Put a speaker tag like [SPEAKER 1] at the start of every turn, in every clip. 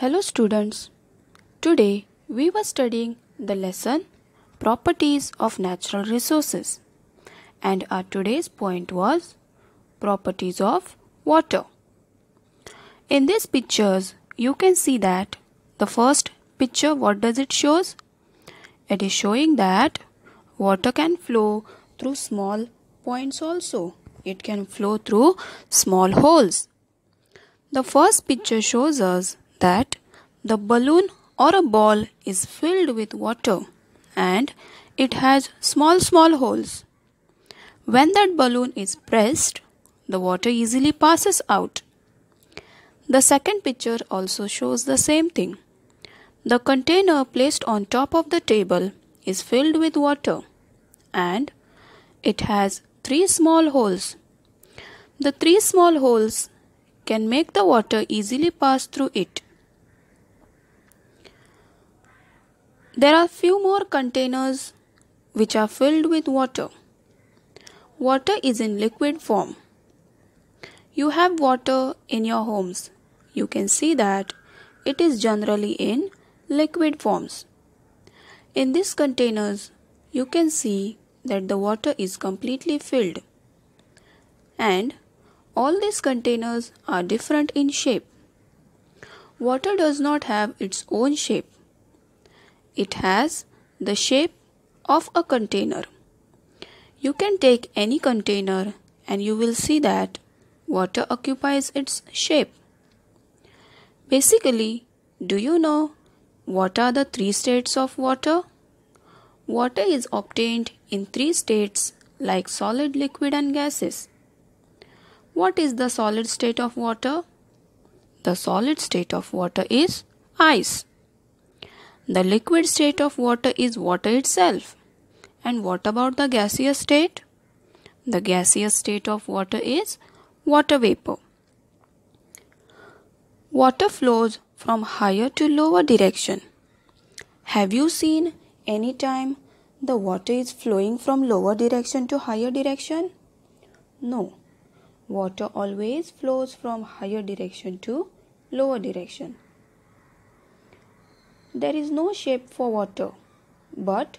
[SPEAKER 1] Hello students. Today we were studying the lesson Properties of Natural Resources and our today's point was Properties of Water. In these pictures you can see that the first picture what does it shows? It is showing that water can flow through small points also. It can flow through small holes. The first picture shows us that the balloon or a ball is filled with water and it has small small holes. When that balloon is pressed, the water easily passes out. The second picture also shows the same thing. The container placed on top of the table is filled with water and it has three small holes. The three small holes can make the water easily pass through it. There are few more containers which are filled with water. Water is in liquid form. You have water in your homes. You can see that it is generally in liquid forms. In these containers, you can see that the water is completely filled. And all these containers are different in shape. Water does not have its own shape it has the shape of a container. You can take any container and you will see that water occupies its shape. Basically, do you know what are the three states of water? Water is obtained in three states like solid, liquid, and gases. What is the solid state of water? The solid state of water is ice. The liquid state of water is water itself. And what about the gaseous state? The gaseous state of water is water vapor. Water flows from higher to lower direction. Have you seen any time the water is flowing from lower direction to higher direction? No. Water always flows from higher direction to lower direction. There is no shape for water, but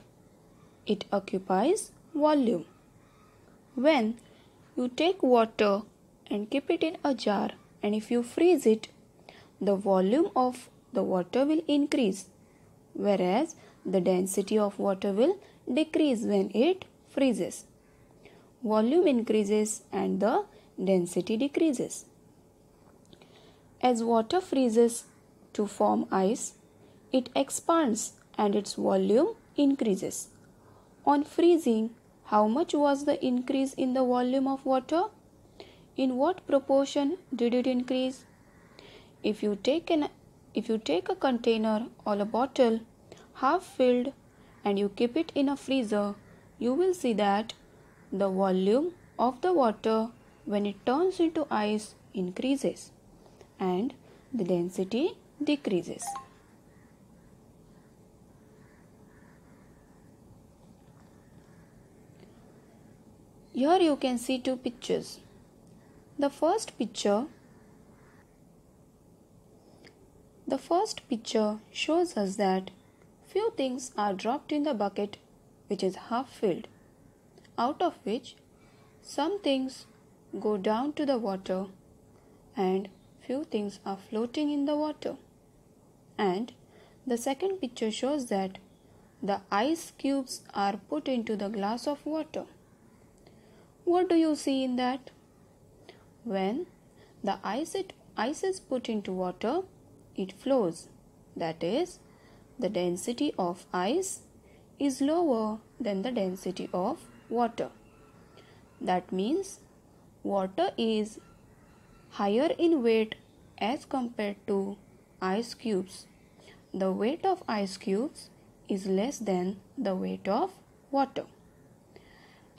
[SPEAKER 1] it occupies volume. When you take water and keep it in a jar, and if you freeze it, the volume of the water will increase, whereas the density of water will decrease when it freezes. Volume increases and the density decreases. As water freezes to form ice, it expands and its volume increases. On freezing, how much was the increase in the volume of water? In what proportion did it increase? If you take an if you take a container or a bottle half filled and you keep it in a freezer, you will see that the volume of the water when it turns into ice increases and the density decreases. Here you can see two pictures. The first picture The first picture shows us that few things are dropped in the bucket which is half filled, out of which some things go down to the water and few things are floating in the water. And the second picture shows that the ice cubes are put into the glass of water. What do you see in that? When the ice, it, ice is put into water, it flows. That is, the density of ice is lower than the density of water. That means water is higher in weight as compared to ice cubes. The weight of ice cubes is less than the weight of water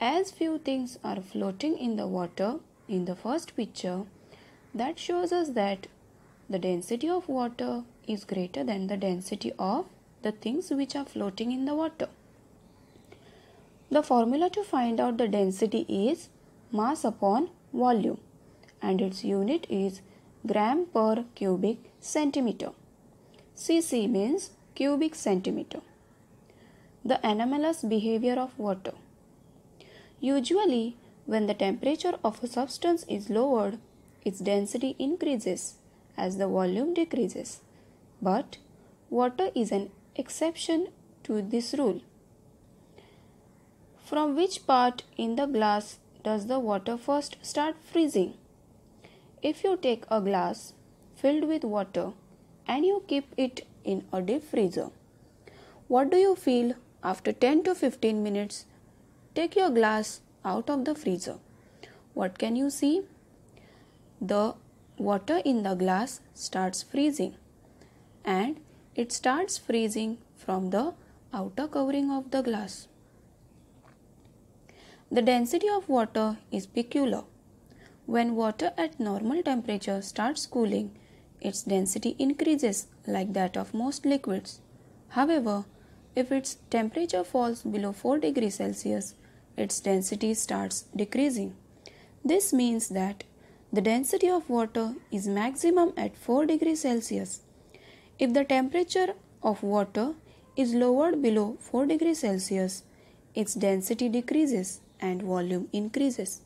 [SPEAKER 1] as few things are floating in the water in the first picture, that shows us that the density of water is greater than the density of the things which are floating in the water. The formula to find out the density is mass upon volume and its unit is gram per cubic centimeter. cc means cubic centimeter. The anomalous behavior of water. Usually, when the temperature of a substance is lowered, its density increases as the volume decreases. But water is an exception to this rule. From which part in the glass does the water first start freezing? If you take a glass filled with water and you keep it in a deep freezer, what do you feel after 10 to 15 minutes Take your glass out of the freezer. What can you see? The water in the glass starts freezing and it starts freezing from the outer covering of the glass. The density of water is peculiar. When water at normal temperature starts cooling, its density increases like that of most liquids. However, if its temperature falls below 4 degrees Celsius, its density starts decreasing. This means that the density of water is maximum at 4 degrees Celsius. If the temperature of water is lowered below 4 degrees Celsius, its density decreases and volume increases.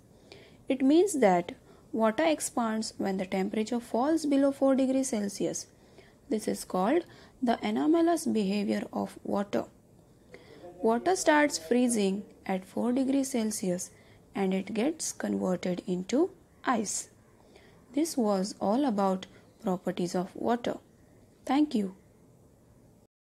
[SPEAKER 1] It means that water expands when the temperature falls below 4 degrees Celsius. This is called the anomalous behavior of water water starts freezing at 4 degrees Celsius and it gets converted into ice. This was all about properties of water. Thank you.